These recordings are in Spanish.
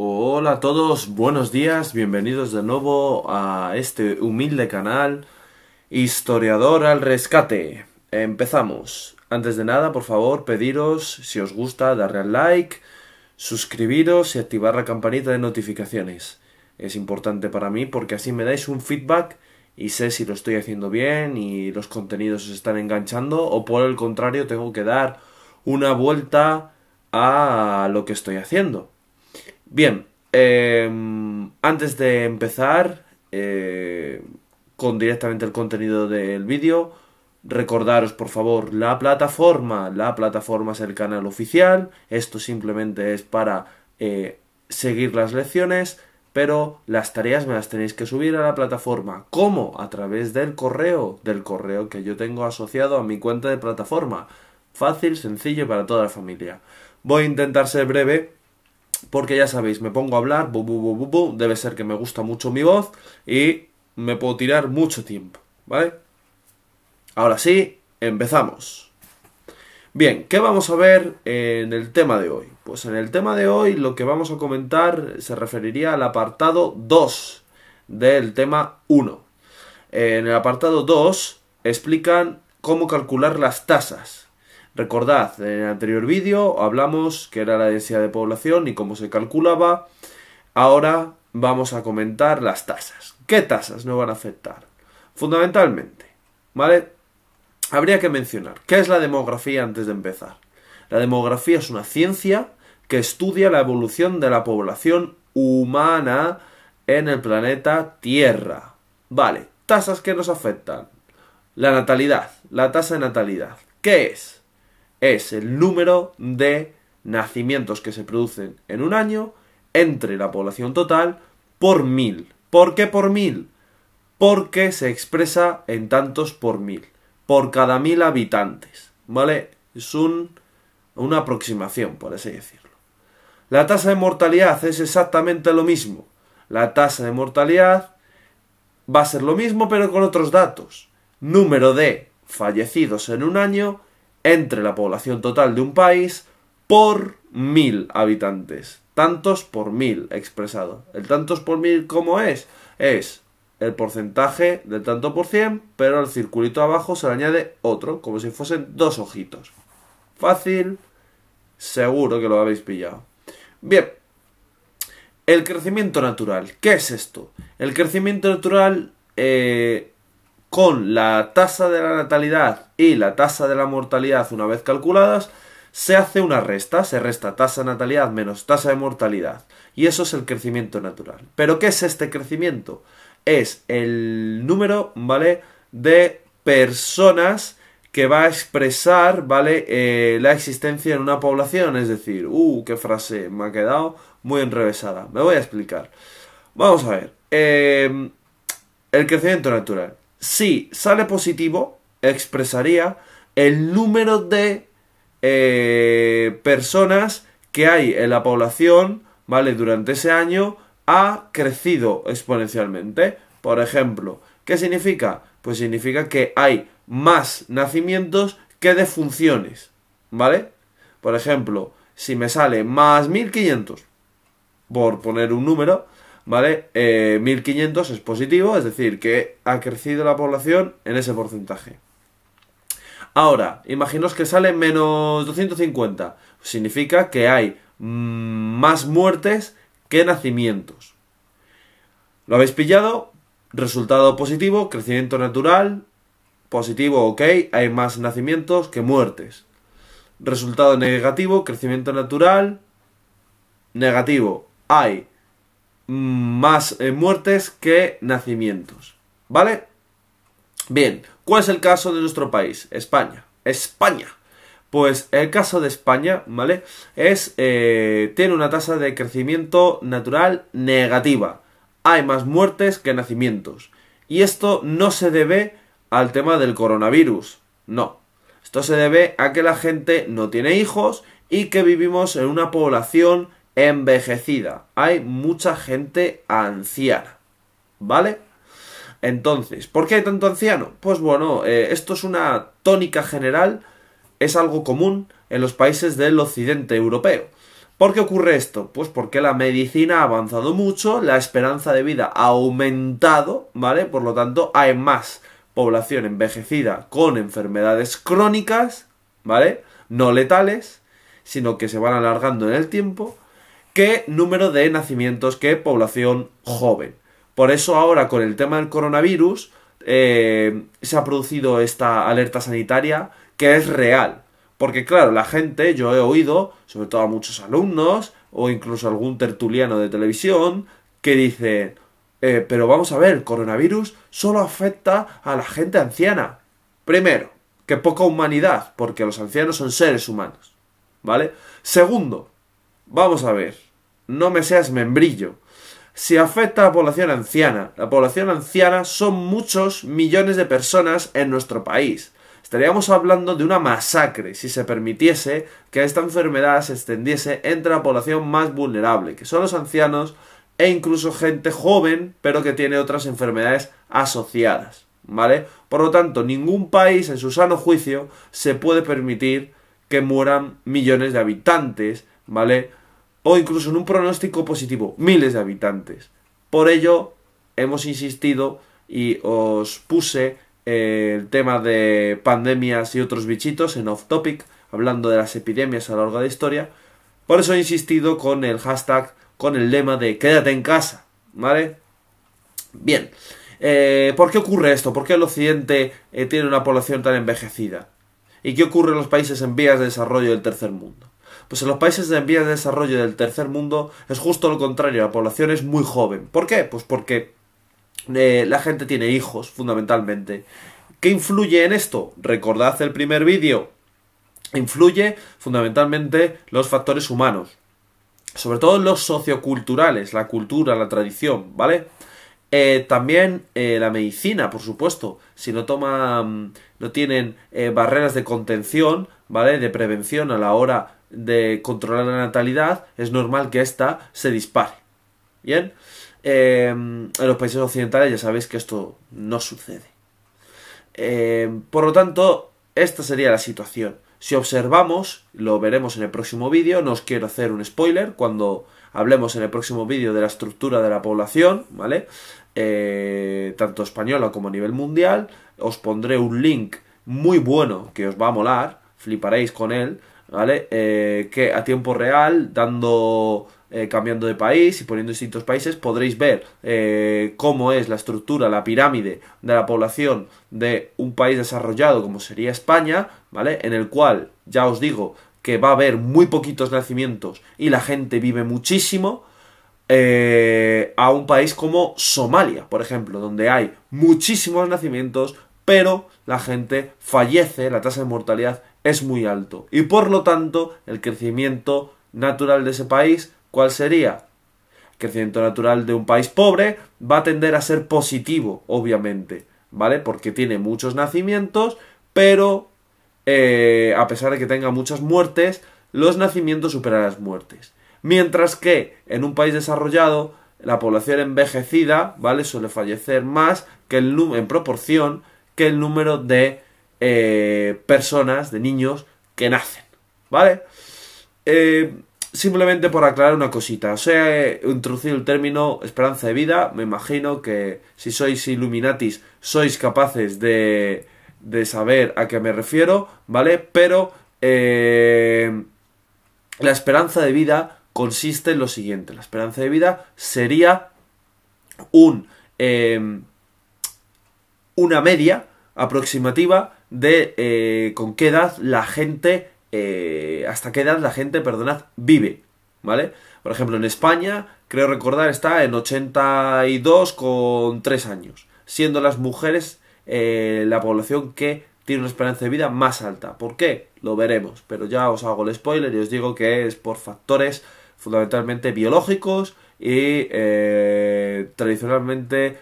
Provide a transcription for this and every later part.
Hola a todos, buenos días, bienvenidos de nuevo a este humilde canal Historiador al Rescate. Empezamos. Antes de nada, por favor, pediros, si os gusta, darle al like, suscribiros y activar la campanita de notificaciones. Es importante para mí porque así me dais un feedback y sé si lo estoy haciendo bien y los contenidos os están enganchando o por el contrario tengo que dar una vuelta a lo que estoy haciendo. Bien, em, antes de empezar eh, con directamente el contenido del vídeo, recordaros por favor la plataforma. La plataforma es el canal oficial. Esto simplemente es para eh, seguir las lecciones, pero las tareas me las tenéis que subir a la plataforma. ¿Cómo? A través del correo, del correo que yo tengo asociado a mi cuenta de plataforma. Fácil, sencillo para toda la familia. Voy a intentar ser breve porque ya sabéis, me pongo a hablar, debe ser que me gusta mucho mi voz y me puedo tirar mucho tiempo, ¿vale? Ahora sí, empezamos. Bien, ¿qué vamos a ver en el tema de hoy? Pues en el tema de hoy lo que vamos a comentar se referiría al apartado 2 del tema 1. En el apartado 2 explican cómo calcular las tasas, Recordad, en el anterior vídeo hablamos que era la densidad de población y cómo se calculaba. Ahora vamos a comentar las tasas. ¿Qué tasas nos van a afectar? Fundamentalmente, ¿vale? Habría que mencionar, ¿qué es la demografía antes de empezar? La demografía es una ciencia que estudia la evolución de la población humana en el planeta Tierra. Vale, tasas que nos afectan. La natalidad, la tasa de natalidad. ¿Qué es? es el número de nacimientos que se producen en un año entre la población total por mil. ¿Por qué por mil? Porque se expresa en tantos por mil, por cada mil habitantes, ¿vale? Es un, una aproximación, por así decirlo. La tasa de mortalidad es exactamente lo mismo. La tasa de mortalidad va a ser lo mismo, pero con otros datos. Número de fallecidos en un año entre la población total de un país por mil habitantes. Tantos por mil expresado. El tantos por mil, ¿cómo es? Es el porcentaje del tanto por cien, pero al circulito abajo se le añade otro, como si fuesen dos ojitos. Fácil, seguro que lo habéis pillado. Bien, el crecimiento natural, ¿qué es esto? El crecimiento natural eh, con la tasa de la natalidad y la tasa de la mortalidad una vez calculadas, se hace una resta, se resta tasa de natalidad menos tasa de mortalidad. Y eso es el crecimiento natural. ¿Pero qué es este crecimiento? Es el número, ¿vale? De personas que va a expresar, ¿vale? Eh, la existencia en una población. Es decir, uh, qué frase, me ha quedado muy enrevesada. Me voy a explicar. Vamos a ver. Eh, el crecimiento natural si sale positivo, expresaría el número de eh, personas que hay en la población, ¿vale? Durante ese año ha crecido exponencialmente. Por ejemplo, ¿qué significa? Pues significa que hay más nacimientos que defunciones, ¿vale? Por ejemplo, si me sale más 1500, por poner un número, ¿vale? 1.500 eh, es positivo, es decir, que ha crecido la población en ese porcentaje. Ahora, imaginaos que sale menos 250, significa que hay mm, más muertes que nacimientos. ¿Lo habéis pillado? Resultado positivo, crecimiento natural, positivo, ok, hay más nacimientos que muertes. Resultado negativo, crecimiento natural, negativo, hay más eh, muertes que nacimientos. ¿Vale? Bien, ¿cuál es el caso de nuestro país? España. España. Pues el caso de España, ¿vale? Es, eh, tiene una tasa de crecimiento natural negativa. Hay más muertes que nacimientos. Y esto no se debe al tema del coronavirus. No. Esto se debe a que la gente no tiene hijos y que vivimos en una población envejecida. Hay mucha gente anciana. ¿Vale? Entonces, ¿por qué hay tanto anciano? Pues bueno, eh, esto es una tónica general, es algo común en los países del occidente europeo. ¿Por qué ocurre esto? Pues porque la medicina ha avanzado mucho, la esperanza de vida ha aumentado, ¿vale? Por lo tanto, hay más población envejecida con enfermedades crónicas, ¿vale? No letales, sino que se van alargando en el tiempo qué número de nacimientos, qué población joven. Por eso ahora con el tema del coronavirus eh, se ha producido esta alerta sanitaria que es real. Porque claro, la gente, yo he oído, sobre todo a muchos alumnos o incluso algún tertuliano de televisión, que dice, eh, pero vamos a ver, el coronavirus solo afecta a la gente anciana. Primero, que poca humanidad, porque los ancianos son seres humanos. ¿Vale? Segundo, vamos a ver, no me seas membrillo. Si afecta a la población anciana, la población anciana son muchos millones de personas en nuestro país. Estaríamos hablando de una masacre si se permitiese que esta enfermedad se extendiese entre la población más vulnerable, que son los ancianos e incluso gente joven, pero que tiene otras enfermedades asociadas. ¿Vale? Por lo tanto, ningún país en su sano juicio se puede permitir que mueran millones de habitantes, ¿vale? o incluso en un pronóstico positivo, miles de habitantes. Por ello, hemos insistido y os puse eh, el tema de pandemias y otros bichitos en off topic, hablando de las epidemias a lo largo de la historia. Por eso he insistido con el hashtag, con el lema de quédate en casa, ¿vale? Bien, eh, ¿por qué ocurre esto? ¿Por qué el Occidente eh, tiene una población tan envejecida? ¿Y qué ocurre en los países en vías de desarrollo del tercer mundo? Pues en los países en vías de desarrollo del tercer mundo es justo lo contrario, la población es muy joven. ¿Por qué? Pues porque eh, la gente tiene hijos, fundamentalmente. ¿Qué influye en esto? Recordad el primer vídeo. Influye fundamentalmente los factores humanos, sobre todo los socioculturales, la cultura, la tradición, ¿vale? Eh, también eh, la medicina, por supuesto. Si no toman, no tienen barreras de contención, ¿vale? De prevención a la hora de controlar la natalidad, es normal que ésta se dispare. Bien, em, en los países occidentales ya sabéis que esto no sucede. Em, por lo tanto, esta sería la situación. Si observamos, lo veremos en el próximo vídeo, no os quiero hacer un spoiler cuando hablemos en el próximo vídeo de la estructura de la población, ¿vale? Eh, tanto española como a nivel mundial, os pondré un link muy bueno que os va a molar, fliparéis con él, ¿vale? Eh, que a tiempo real, dando, eh, cambiando de país y poniendo distintos países, podréis ver eh, cómo es la estructura, la pirámide de la población de un país desarrollado como sería España, ¿vale? En el cual, ya os digo, que va a haber muy poquitos nacimientos y la gente vive muchísimo. a un país como Somalia, por ejemplo, donde hay muchísimos nacimientos, pero la gente fallece, la tasa de mortalidad es muy alto. Y por lo tanto, el crecimiento natural de ese país, ¿cuál sería? El crecimiento natural de un país pobre va a tender a ser positivo, obviamente, ¿vale? Porque tiene muchos nacimientos, pero eh, a pesar de que tenga muchas muertes, los nacimientos superan las muertes. Mientras que en un país desarrollado, la población envejecida, ¿vale? Suele fallecer más que el en proporción que el número de eh, personas, de niños que nacen, ¿vale? Eh, simplemente por aclarar una cosita, os he eh, introducido el término esperanza de vida, me imagino que si sois Illuminatis sois capaces de, saber a qué me refiero, ¿vale? Pero la esperanza de vida consiste en lo siguiente, la esperanza de vida sería un una media aproximativa de eh, con qué edad la gente, eh, hasta qué edad la gente, perdonad, vive, ¿vale? Por ejemplo, en España, creo recordar, está en 82 con 3 años, siendo las mujeres eh, la población que tiene una esperanza de vida más alta. ¿Por qué? Lo veremos, pero ya os hago el spoiler y os digo que es por factores fundamentalmente biológicos y tradicionalmente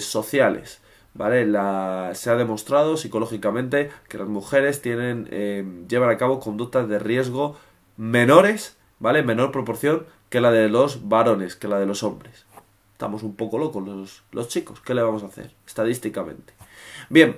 sociales. ¿vale? La, se ha demostrado psicológicamente que las mujeres tienen, eh, llevan a cabo conductas de riesgo menores, ¿vale? menor proporción que la de los varones, que la de los hombres. Estamos un poco locos los, los chicos, ¿qué le vamos a hacer? Estadísticamente. Bien,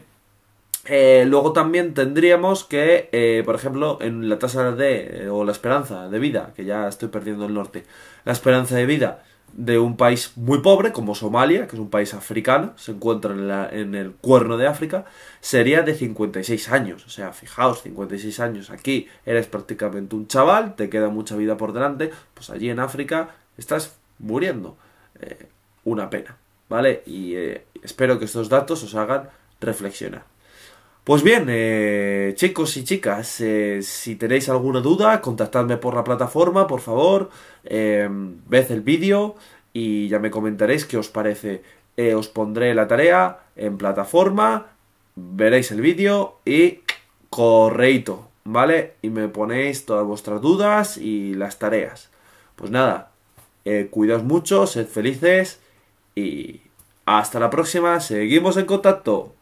eh, luego también tendríamos que, eh, por ejemplo, en la tasa de, o la esperanza de vida, que ya estoy perdiendo el norte, la esperanza de vida de un país muy pobre como Somalia, que es un país africano, se encuentra en, la, en, el cuerno de África, sería de 56 años. O sea, fijaos, 56 años aquí eres prácticamente un chaval, te queda mucha vida por delante, pues allí en África estás muriendo. Eh, una pena, ¿vale? Y eh, espero que estos datos os hagan reflexionar. Pues bien, eh, chicos y chicas, eh, si tenéis alguna duda, contactadme por la plataforma, por favor, eh, ved el vídeo y ya me comentaréis qué os parece. Eh, os pondré la tarea en plataforma, veréis el vídeo y correito, ¿vale? Y me ponéis todas vuestras dudas y las tareas. Pues nada, cuidaos mucho, sed felices y hasta la próxima, seguimos en contacto.